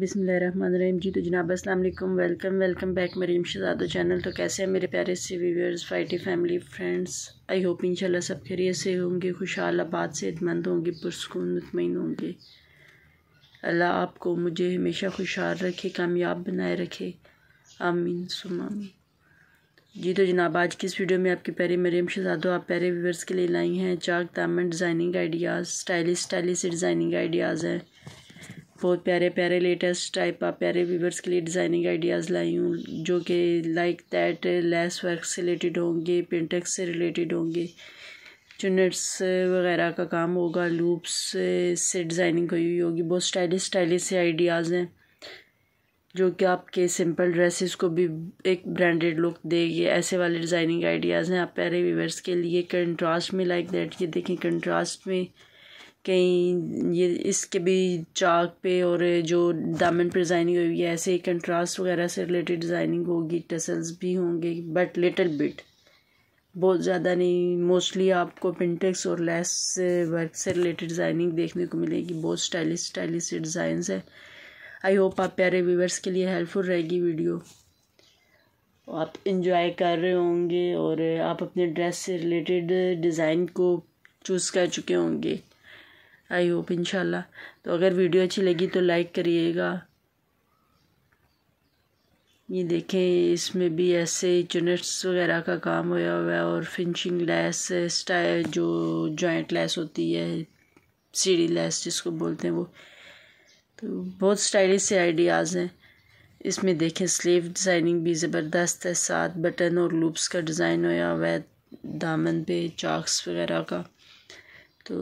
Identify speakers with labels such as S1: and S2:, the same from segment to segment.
S1: बिसमीम जी तो जनाब असलम वेलकम वेलकम बैक मेरे शहजादो चैनल तो कैसे हैं मेरे प्यारे से व्यूअर्स फाइटी फैमिली फ्रेंड्स आई होप इनशाला सब खैरियत से होंगे खुशहाल आबाद सेहतमंद होंगे पुरस्कून मुतमिन होंगे अल्लाह आपको मुझे हमेशा खुशहाल रखे कामयाब बनाए रखे आमीन सुमामी जी तो जनाब आज की इस वीडियो में आपकी प्यारे मरीम शहजादो आप प्यारे व्यूअर्स के लिए लाई हैं चाक दामन designing ideas stylish stylish designing ideas हैं बहुत प्यारे प्यारे लेटेस्ट टाइप आप प्यारे व्यूवर्स के लिए डिज़ाइनिंग आइडियाज़ लाई हूँ जो कि लाइक दैट लेस वर्क से रिलेटेड होंगे पेंटक्स से रिलेटेड होंगे चुनट्स वगैरह का काम होगा लूप्स से डिज़ाइनिंग हुई हुई होगी बहुत स्टाइलिश स्टाइलिश से आइडियाज़ हैं जो कि आपके सिंपल ड्रेसेस को भी एक ब्रांडेड लुक देगी ऐसे वाले डिज़ाइनिंग आइडियाज़ हैं आप प्यारे व्यूवर्स के लिए कंट्रास्ट में लाइक दैट ये देखें कंट्रास्ट में कहीं ये इसके भी चाक पे और जो डायमंड पर डिज़ाइनिंग हुई है ऐसे ही कंट्रास्ट वगैरह से रिलेटेड डिज़ाइनिंग होगी टसल्स भी होंगे बट लिटिल बिट बहुत ज़्यादा नहीं मोस्टली आपको पिंटेक्स और लेस वर्क से रिलेटेड डिज़ाइनिंग देखने को मिलेगी बहुत स्टाइलिश स्टाइलिश डिज़ाइन है आई होप आप प्यारे व्यूवर्स के लिए हेल्पफुल रहेगी वीडियो आप इंजॉय कर रहे होंगे और आप अपने ड्रेस से रिलेटेड डिज़ाइन को चूज़ कर चुके होंगे आई होप इनशाला तो अगर वीडियो अच्छी लगी तो लाइक करिएगा ये देखें इसमें भी ऐसे चुनट्स वगैरह का काम होया हुआ है और फिनिशिंग लैस स्टाइल जो जॉइंट लैस होती है सीढ़ी लैस जिसको बोलते हैं वो तो बहुत स्टाइलिश से आइडियाज़ हैं इसमें देखें स्लीव डिज़ाइनिंग भी ज़बरदस्त है साथ बटन और लूप्स का डिज़ाइन होया हुआ है दामन पे चाक्स वगैरह का तो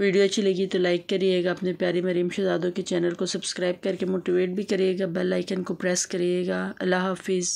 S1: वीडियो अच्छी लगी तो लाइक करिएगा अपने प्यारे मरीम शहजादों के चैनल को सब्सक्राइब करके मोटिवेट भी करिएगा बेल आइकन को प्रेस करिएगा अल्लाह हाफिज़